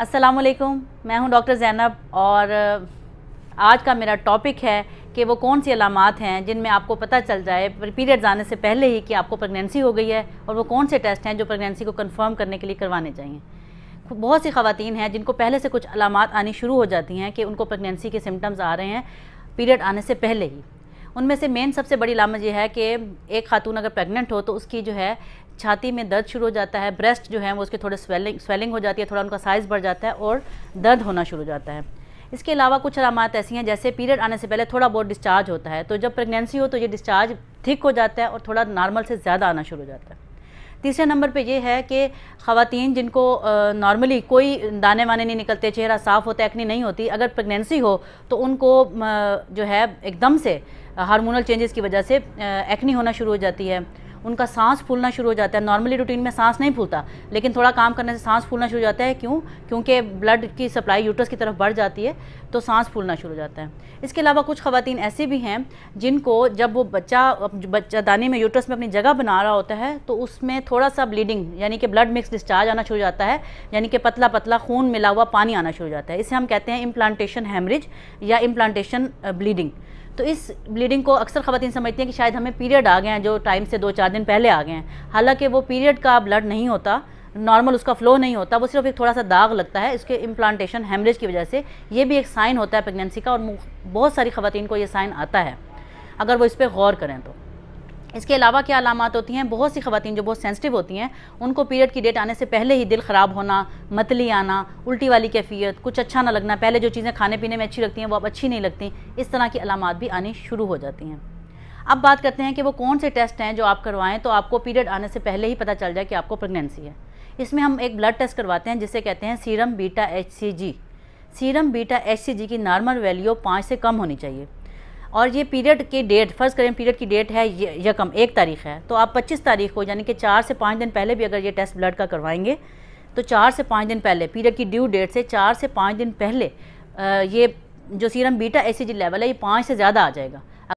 असलकुम मैं हूं डॉक्टर ज़ैनब और आज का मेरा टॉपिक है कि वो कौन सी अलामत हैं जिनमें आपको पता चल जाए पीरियड्स आने से पहले ही कि आपको प्रेगनेंसी हो गई है और वो कौन से टेस्ट हैं जो प्रेगनेंसी को कंफर्म करने के लिए करवाने चाहिए बहुत सी खातन हैं जिनको पहले से कुछ अलामत आनी शुरू हो जाती हैं कि उनको प्रेगनेंसी के सिम्टम्स आ रहे हैं पीरियड आने से पहले ही उनमें से मेन सबसे बड़ी लामत यह है कि एक खातून अगर प्रेग्नेंट हो तो उसकी जो है छाती में दर्द शुरू हो जाता है ब्रेस्ट जो है वो उसके थोड़े स्वेलिंग स्वेलिंग हो जाती है थोड़ा उनका साइज़ बढ़ जाता है और दर्द होना शुरू हो जाता है इसके अलावा कुछ अलामत ऐसी हैं जैसे पीरियड आने से पहले थोड़ा बहुत डिस्चार्ज होता है तो जब प्रेगनेंसी हो तो ये डिस्चार्ज थिक हो जाता है और थोड़ा नॉर्मल से ज़्यादा आना शुरू हो जाता है तीसरे नंबर पे ये है कि खातन जिनको नॉर्मली कोई दाने वाने नहीं निकलते चेहरा साफ़ होता एक्नी नहीं होती अगर प्रेगनेंसी हो तो उनको जो है एकदम से हार्मोनल चेंजेस की वजह से एक्नी होना शुरू हो जाती है उनका सांस फूलना शुरू हो जाता है नॉर्मली रूटीन में सांस नहीं फूलता लेकिन थोड़ा काम करने से सांस फूलना शुरू हो जाता है क्यों क्योंकि ब्लड की सप्लाई यूटरस की तरफ बढ़ जाती है तो सांस फूलना शुरू हो जाता है इसके अलावा कुछ खवतिन ऐसी भी हैं जिनको जब वो बच्चा बच्चा दानी में यूटरस में अपनी जगह बना रहा होता है तो उसमें थोड़ा सा ब्लीडिंग यानी कि ब्लड मिक्स डिस्चार्ज आना शुरू हो जाता है यानी कि पतला पतला खून मिला हुआ पानी आना शुरू हो जाता है इसे हम कहते हैं इम्प्लांटेशन हेमरेज या इम्प्लांटेशन ब्लीडिंग तो इस ब्लीडिंग को अक्सर खातन समझती हैं कि शायद हमें पीरियड आ गए हैं जो टाइम से दो चार दिन पहले आ गए हैं हालांकि वो पीरियड का ब्लड नहीं होता नॉर्मल उसका फ्लो नहीं होता वो सिर्फ एक थोड़ा सा दाग लगता है इसके इम्प्लांटेशन हेमरेज की वजह से ये भी एक साइन होता है प्रेगनेंसी का और बहुत सारी खातन को ये साइन आता है अगर वो इस पर गौर करें तो इसके अलावा क्या अलामत होती हैं बहुत सी खातन जो बहुत सेंसिटिव होती हैं उनको पीरियड की डेट आने से पहले ही दिल ख़राब होना मतली आना उल्टी वाली कैफियत कुछ अच्छा ना लगना पहले जो चीज़ें खाने पीने में अच्छी लगती हैं वो अब अच्छी नहीं लगती इस तरह की अलामत भी आनी शुरू हो जाती हैं अब बात करते हैं कि वो कौन से टेस्ट हैं जो आप करवाएँ तो आपको पीरियड आने से पहले ही पता चल जाए कि आपको प्रेगनेंसी है इसमें हम एक ब्लड टेस्ट करवाते हैं जिसे कहते हैं serum beta H serum beta H की नॉर्मल वैल्यू पाँच से कम होनी चाहिए और ये पीरियड की डेट फर्स्ट करें पीरियड की डेट है यकम एक तारीख है तो आप 25 तारीख को यानी कि चार से पाँच दिन पहले भी अगर ये टेस्ट ब्लड का करवाएंगे तो चार से पाँच दिन पहले पीरियड की ड्यू डेट से चार से पाँच दिन पहले आ, ये जो सीरम बीटा एसीजी लेवल है ये पाँच से ज़्यादा आ जाएगा